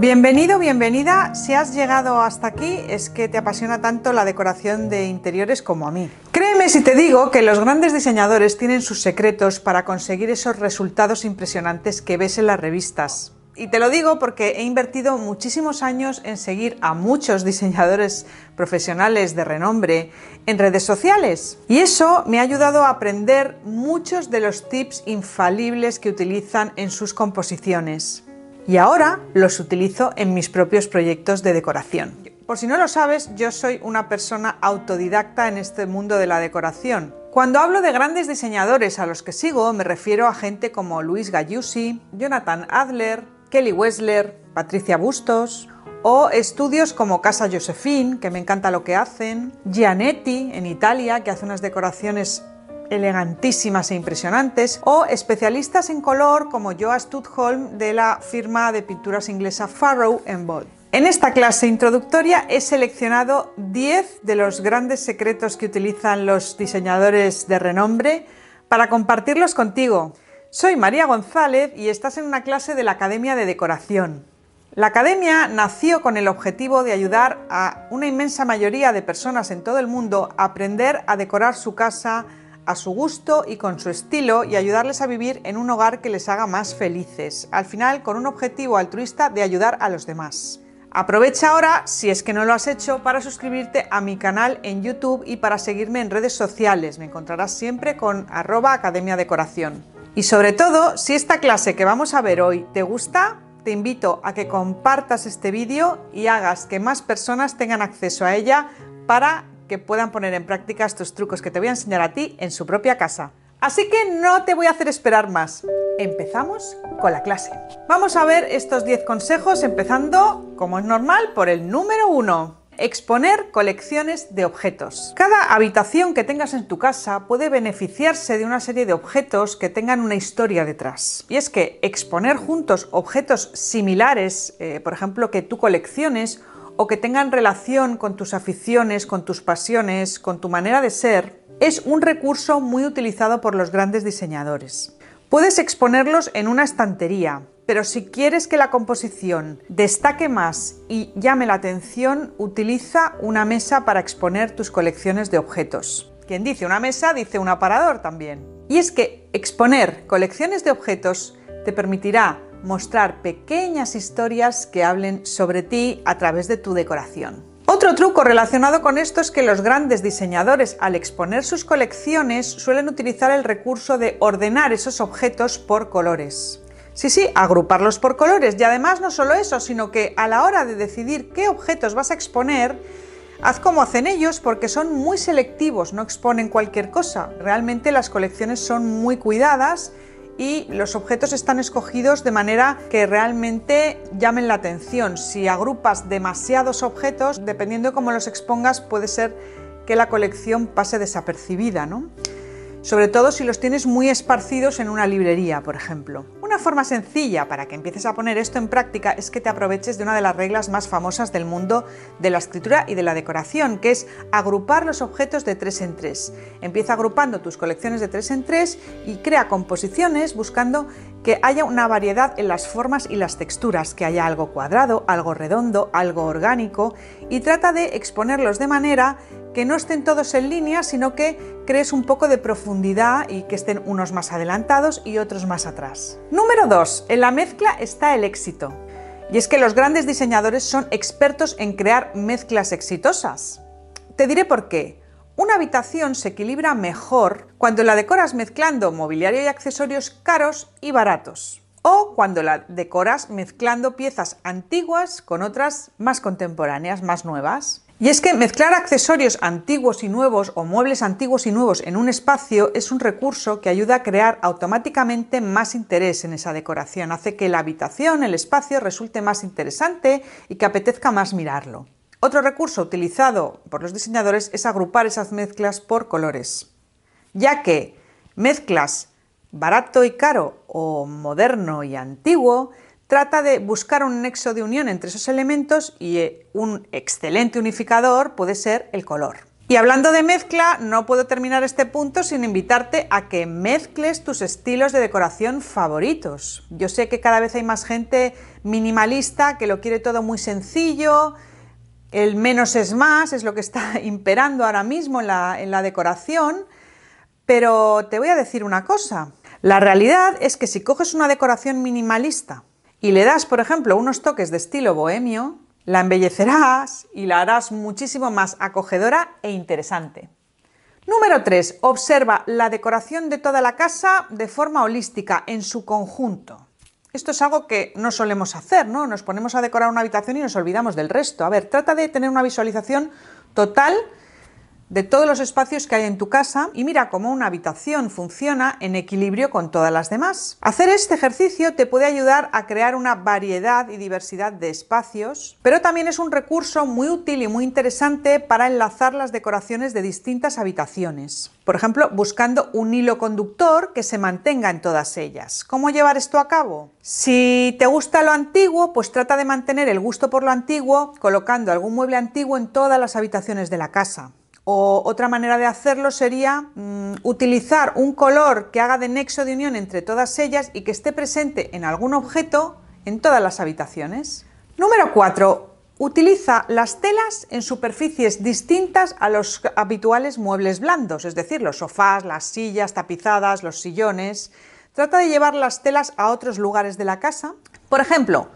Bienvenido, bienvenida. Si has llegado hasta aquí es que te apasiona tanto la decoración de interiores como a mí. Créeme si te digo que los grandes diseñadores tienen sus secretos para conseguir esos resultados impresionantes que ves en las revistas. Y te lo digo porque he invertido muchísimos años en seguir a muchos diseñadores profesionales de renombre en redes sociales. Y eso me ha ayudado a aprender muchos de los tips infalibles que utilizan en sus composiciones y ahora los utilizo en mis propios proyectos de decoración. Por si no lo sabes, yo soy una persona autodidacta en este mundo de la decoración. Cuando hablo de grandes diseñadores a los que sigo, me refiero a gente como Luis Gallusi, Jonathan Adler, Kelly Wessler, Patricia Bustos, o estudios como Casa Josephine, que me encanta lo que hacen, Gianetti en Italia, que hace unas decoraciones elegantísimas e impresionantes, o especialistas en color como Joa Studholm de la firma de pinturas inglesa Farrow Bold. En esta clase introductoria he seleccionado 10 de los grandes secretos que utilizan los diseñadores de renombre para compartirlos contigo. Soy María González y estás en una clase de la Academia de Decoración. La Academia nació con el objetivo de ayudar a una inmensa mayoría de personas en todo el mundo a aprender a decorar su casa, a su gusto y con su estilo y ayudarles a vivir en un hogar que les haga más felices, al final con un objetivo altruista de ayudar a los demás. Aprovecha ahora, si es que no lo has hecho, para suscribirte a mi canal en YouTube y para seguirme en redes sociales. Me encontrarás siempre con arroba Academia Decoración. Y sobre todo, si esta clase que vamos a ver hoy te gusta, te invito a que compartas este vídeo y hagas que más personas tengan acceso a ella para que puedan poner en práctica estos trucos que te voy a enseñar a ti en su propia casa. Así que no te voy a hacer esperar más. Empezamos con la clase. Vamos a ver estos 10 consejos empezando, como es normal, por el número 1. Exponer colecciones de objetos. Cada habitación que tengas en tu casa puede beneficiarse de una serie de objetos que tengan una historia detrás. Y es que exponer juntos objetos similares, eh, por ejemplo, que tú colecciones, o que tengan relación con tus aficiones, con tus pasiones, con tu manera de ser, es un recurso muy utilizado por los grandes diseñadores. Puedes exponerlos en una estantería, pero si quieres que la composición destaque más y llame la atención, utiliza una mesa para exponer tus colecciones de objetos. Quien dice una mesa dice un aparador también. Y es que exponer colecciones de objetos te permitirá mostrar pequeñas historias que hablen sobre ti a través de tu decoración. Otro truco relacionado con esto es que los grandes diseñadores al exponer sus colecciones suelen utilizar el recurso de ordenar esos objetos por colores. Sí, sí, agruparlos por colores y además no solo eso, sino que a la hora de decidir qué objetos vas a exponer, Haz como hacen ellos porque son muy selectivos, no exponen cualquier cosa. Realmente las colecciones son muy cuidadas y los objetos están escogidos de manera que realmente llamen la atención. Si agrupas demasiados objetos, dependiendo de cómo los expongas, puede ser que la colección pase desapercibida, ¿no? sobre todo si los tienes muy esparcidos en una librería, por ejemplo. Una forma sencilla para que empieces a poner esto en práctica es que te aproveches de una de las reglas más famosas del mundo de la escritura y de la decoración, que es agrupar los objetos de tres en tres. Empieza agrupando tus colecciones de tres en tres y crea composiciones buscando que haya una variedad en las formas y las texturas, que haya algo cuadrado, algo redondo, algo orgánico y trata de exponerlos de manera que no estén todos en línea, sino que crees un poco de profundidad y que estén unos más adelantados y otros más atrás. Número 2. En la mezcla está el éxito. Y es que los grandes diseñadores son expertos en crear mezclas exitosas. Te diré por qué. Una habitación se equilibra mejor cuando la decoras mezclando mobiliario y accesorios caros y baratos. O cuando la decoras mezclando piezas antiguas con otras más contemporáneas, más nuevas. Y es que mezclar accesorios antiguos y nuevos o muebles antiguos y nuevos en un espacio es un recurso que ayuda a crear automáticamente más interés en esa decoración, hace que la habitación, el espacio resulte más interesante y que apetezca más mirarlo. Otro recurso utilizado por los diseñadores es agrupar esas mezclas por colores, ya que mezclas barato y caro o moderno y antiguo trata de buscar un nexo de unión entre esos elementos y eh, un excelente unificador puede ser el color. Y hablando de mezcla, no puedo terminar este punto sin invitarte a que mezcles tus estilos de decoración favoritos. Yo sé que cada vez hay más gente minimalista que lo quiere todo muy sencillo, el menos es más, es lo que está imperando ahora mismo en la, decoración, pero te voy a decir una cosa. La realidad es que si coges una decoración minimalista y le das, por ejemplo, unos toques de estilo bohemio, la embellecerás y la harás muchísimo más acogedora e interesante. Número 3. Observa la decoración de toda la casa de forma holística, en su conjunto. Esto es algo que no solemos hacer, ¿no? Nos ponemos a decorar una habitación y nos olvidamos del resto. A ver, trata de tener una visualización total de todos los espacios que hay en tu casa y mira cómo una habitación funciona en equilibrio con todas las demás. Hacer este ejercicio te puede ayudar a crear una variedad y diversidad de espacios, pero también es un recurso muy útil y muy interesante para enlazar las decoraciones de distintas habitaciones. Por ejemplo, buscando un hilo conductor que se mantenga en todas ellas. ¿Cómo llevar esto a cabo? Si te gusta lo antiguo, pues trata de mantener el gusto por lo antiguo colocando algún mueble antiguo en todas las habitaciones de la casa. O otra manera de hacerlo sería mm, utilizar un color que haga de nexo de unión entre todas ellas y que esté presente en algún objeto en todas las habitaciones. Número 4. Utiliza las telas en superficies distintas a los habituales muebles blandos, es decir, los sofás, las sillas tapizadas, los sillones. Trata de llevar las telas a otros lugares de la casa. Por ejemplo,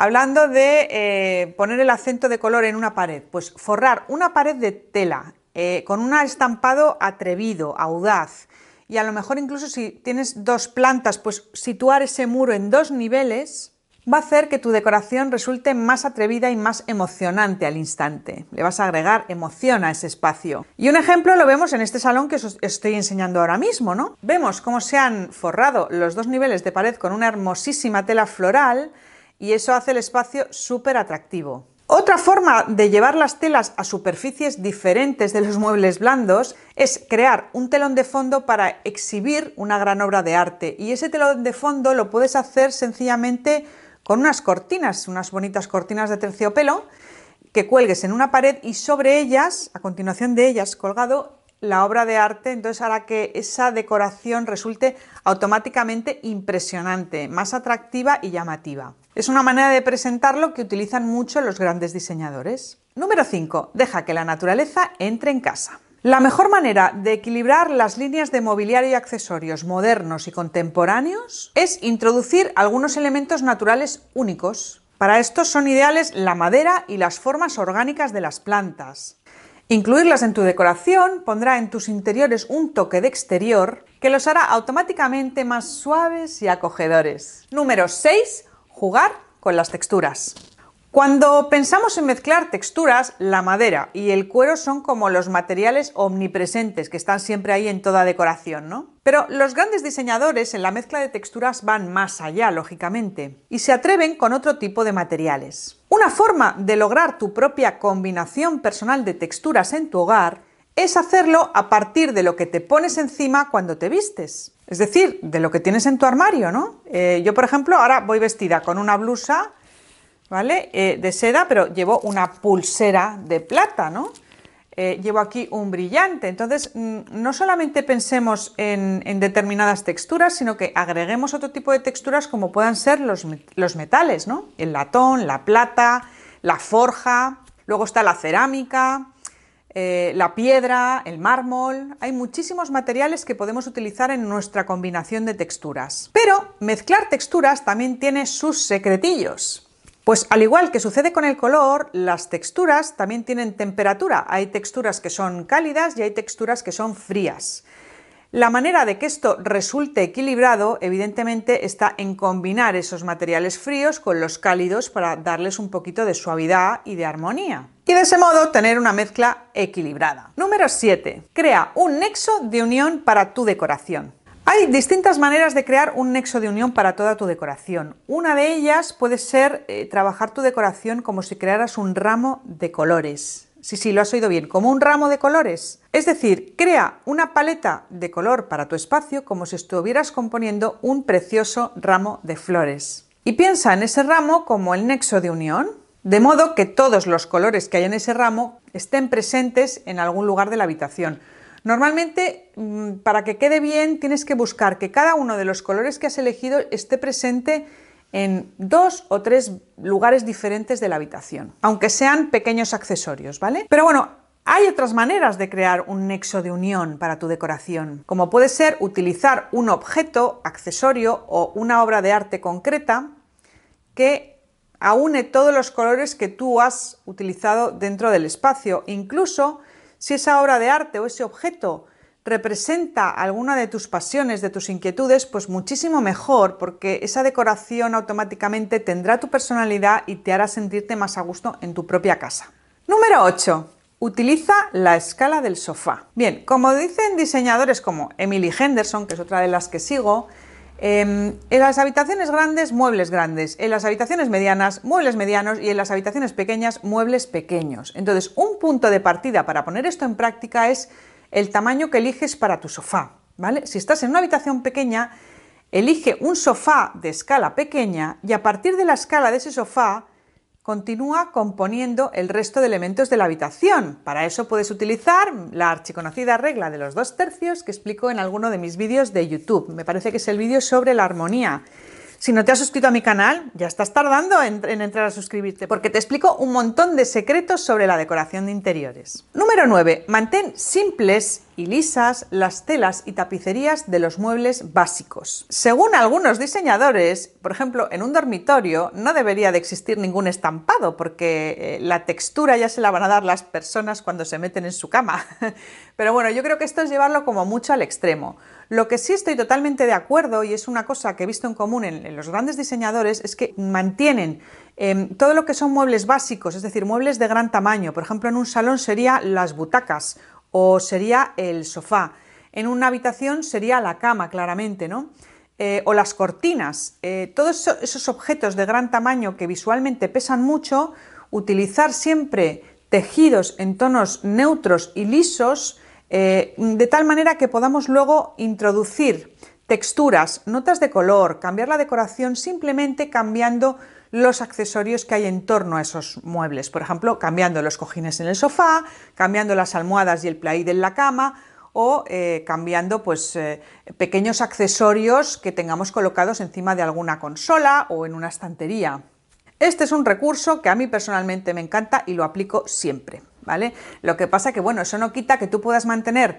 Hablando de eh, poner el acento de color en una pared, pues forrar una pared de tela eh, con un estampado atrevido, audaz. Y a lo mejor incluso si tienes dos plantas, pues situar ese muro en dos niveles va a hacer que tu decoración resulte más atrevida y más emocionante al instante. Le vas a agregar emoción a ese espacio. Y un ejemplo lo vemos en este salón que os estoy enseñando ahora mismo, ¿no? Vemos cómo se han forrado los dos niveles de pared con una hermosísima tela floral y eso hace el espacio súper atractivo. Otra forma de llevar las telas a superficies diferentes de los muebles blandos es crear un telón de fondo para exhibir una gran obra de arte. Y ese telón de fondo lo puedes hacer sencillamente con unas cortinas, unas bonitas cortinas de terciopelo que cuelgues en una pared y sobre ellas, a continuación de ellas colgado, la obra de arte, entonces hará que esa decoración resulte automáticamente impresionante, más atractiva y llamativa. Es una manera de presentarlo que utilizan mucho los grandes diseñadores. Número 5. Deja que la naturaleza entre en casa. La mejor manera de equilibrar las líneas de mobiliario y accesorios modernos y contemporáneos es introducir algunos elementos naturales únicos. Para esto son ideales la madera y las formas orgánicas de las plantas. Incluirlas en tu decoración pondrá en tus interiores un toque de exterior que los hará automáticamente más suaves y acogedores. Número 6. Jugar con las texturas. Cuando pensamos en mezclar texturas, la madera y el cuero son como los materiales omnipresentes que están siempre ahí en toda decoración, ¿no? Pero los grandes diseñadores en la mezcla de texturas van más allá, lógicamente, y se atreven con otro tipo de materiales. Una forma de lograr tu propia combinación personal de texturas en tu hogar es hacerlo a partir de lo que te pones encima cuando te vistes. Es decir, de lo que tienes en tu armario, ¿no? Eh, yo, por ejemplo, ahora voy vestida con una blusa, ¿vale? Eh, de seda, pero llevo una pulsera de plata, ¿no? Eh, llevo aquí un brillante. Entonces, mm, no solamente pensemos en, determinadas texturas, sino que agreguemos otro tipo de texturas como puedan ser los, los metales, ¿no? El latón, la plata, la forja, luego está la cerámica, eh, la piedra, el mármol. Hay muchísimos materiales que podemos utilizar en nuestra combinación de texturas. Pero mezclar texturas también tiene sus secretillos. Pues al igual que sucede con el color, las texturas también tienen temperatura. Hay texturas que son cálidas y hay texturas que son frías. La manera de que esto resulte equilibrado, evidentemente, está en combinar esos materiales fríos con los cálidos para darles un poquito de suavidad y de armonía. Y de ese modo tener una mezcla equilibrada. Número 7. Crea un nexo de unión para tu decoración. Hay distintas maneras de crear un nexo de unión para toda tu decoración. Una de ellas puede ser eh, trabajar tu decoración como si crearas un ramo de colores. Sí, sí, lo has oído bien, como un ramo de colores. Es decir, crea una paleta de color para tu espacio como si estuvieras componiendo un precioso ramo de flores. Y piensa en ese ramo como el nexo de unión, de modo que todos los colores que hay en ese ramo estén presentes en algún lugar de la habitación. Normalmente, mm, para que quede bien, tienes que buscar que cada uno de los colores que has elegido esté presente en dos o tres lugares diferentes de la habitación, aunque sean pequeños accesorios, ¿vale? Pero bueno, hay otras maneras de crear un nexo de unión para tu decoración, como puede ser utilizar un objeto, accesorio o una obra de arte concreta que aúne todos los colores que tú has utilizado dentro del espacio, incluso si esa obra de arte o ese objeto representa alguna de tus pasiones, de tus inquietudes, pues muchísimo mejor, porque esa decoración automáticamente tendrá tu personalidad y te hará sentirte más a gusto en tu propia casa. Número 8. Utiliza la escala del sofá. Bien, como dicen diseñadores como Emily Henderson, que es otra de las que sigo, em, en las habitaciones grandes, muebles grandes. En las habitaciones medianas, muebles medianos. Y en las habitaciones pequeñas, muebles pequeños. Entonces, un punto de partida para poner esto en práctica es el tamaño que eliges para tu sofá, ¿vale? Si estás en una habitación pequeña, elige un sofá de escala pequeña y a partir de la escala de ese sofá continúa componiendo el resto de elementos de la habitación. Para eso puedes utilizar la archiconocida regla de los dos tercios que explico en alguno de mis vídeos de YouTube. Me parece que es el vídeo sobre la armonía. Si no te has suscrito a mi canal, ya estás tardando en, entrar a suscribirte porque te explico un montón de secretos sobre la decoración de interiores. Número 9. Mantén simples y lisas las telas y tapicerías de los muebles básicos. Según algunos diseñadores, por ejemplo, en un dormitorio no debería de existir ningún estampado porque eh, la textura ya se la van a dar las personas cuando se meten en su cama. Pero bueno, yo creo que esto es llevarlo como mucho al extremo. Lo que sí estoy totalmente de acuerdo y es una cosa que he visto en común en, los grandes diseñadores es que mantienen em, todo lo que son muebles básicos, es decir, muebles de gran tamaño. Por ejemplo, en un salón sería las butacas o sería el sofá. En una habitación sería la cama, claramente, ¿no? Eh, o las cortinas. Eh, todos esos objetos de gran tamaño que visualmente pesan mucho, utilizar siempre tejidos en tonos neutros y lisos, eh, de tal manera que podamos luego introducir texturas, notas de color, cambiar la decoración simplemente cambiando los accesorios que hay en torno a esos muebles. Por ejemplo, cambiando los cojines en el sofá, cambiando las almohadas y el plaid en la cama o eh, cambiando pues, eh, pequeños accesorios que tengamos colocados encima de alguna consola o en una estantería. Este es un recurso que a mí personalmente me encanta y lo aplico siempre, ¿vale? Lo que pasa que, bueno, eso no quita que tú puedas mantener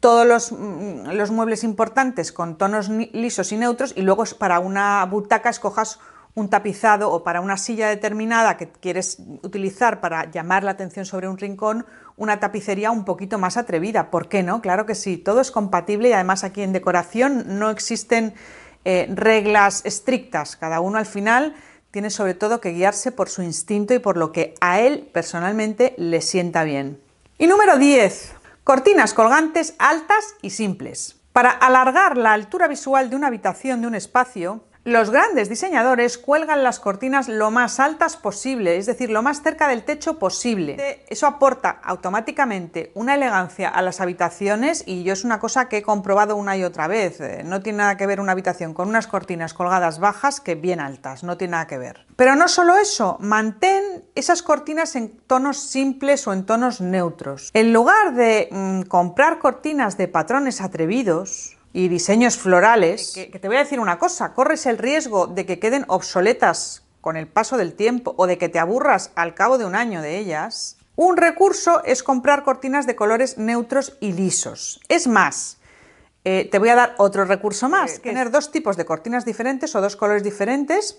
todos los, mm, los muebles importantes con tonos lisos y neutros y luego para una butaca escojas un tapizado o para una silla determinada que quieres utilizar para llamar la atención sobre un rincón, una tapicería un poquito más atrevida. ¿Por qué no? Claro que sí, todo es compatible y además aquí en decoración no existen eh, reglas estrictas. Cada uno al final tiene sobre todo que guiarse por su instinto y por lo que a él personalmente le sienta bien. Y número 10. Cortinas colgantes altas y simples. Para alargar la altura visual de una habitación de un espacio, los grandes diseñadores cuelgan las cortinas lo más altas posible, es decir, lo más cerca del techo posible. Eso aporta automáticamente una elegancia a las habitaciones y yo es una cosa que he comprobado una y otra vez. Eh, no tiene nada que ver una habitación con unas cortinas colgadas bajas que bien altas, no tiene nada que ver. Pero no solo eso, mantén esas cortinas en tonos simples o en tonos neutros. En lugar de mm, comprar cortinas de patrones atrevidos, y diseños florales, que, te voy a decir una cosa, corres el riesgo de que queden obsoletas con el paso del tiempo o de que te aburras al cabo de un año de ellas. Un recurso es comprar cortinas de colores neutros y lisos. Es más, eh, te voy a dar otro recurso más, tener dos tipos de cortinas diferentes o dos colores diferentes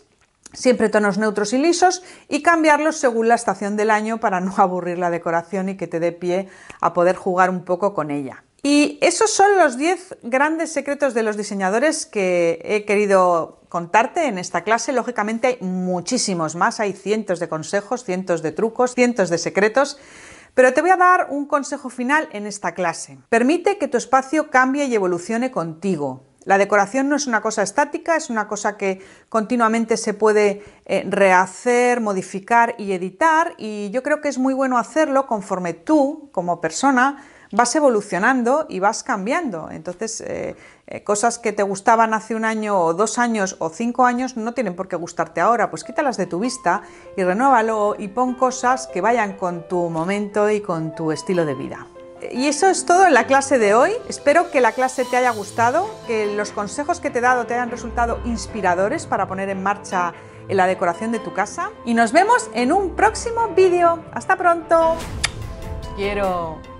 siempre tonos neutros y lisos, y cambiarlos según la estación del año para no aburrir la decoración y que te dé pie a poder jugar un poco con ella. Y esos son los 10 grandes secretos de los diseñadores que he querido contarte en esta clase. Lógicamente hay muchísimos más, hay cientos de consejos, cientos de trucos, cientos de secretos. Pero te voy a dar un consejo final en esta clase. Permite que tu espacio cambie y evolucione contigo. La decoración no es una cosa estática, es una cosa que continuamente se puede eh, rehacer, modificar y editar y yo creo que es muy bueno hacerlo conforme tú, como persona, vas evolucionando y vas cambiando. Entonces, eh, eh, cosas que te gustaban hace un año o dos años o cinco años no tienen por qué gustarte ahora. Pues quítalas de tu vista y renuévalo y pon cosas que vayan con tu momento y con tu estilo de vida. Y eso es todo en la clase de hoy. Espero que la clase te haya gustado, que los consejos que te he dado te hayan resultado inspiradores para poner en marcha la decoración de tu casa. Y nos vemos en un próximo vídeo. ¡Hasta pronto! Quiero.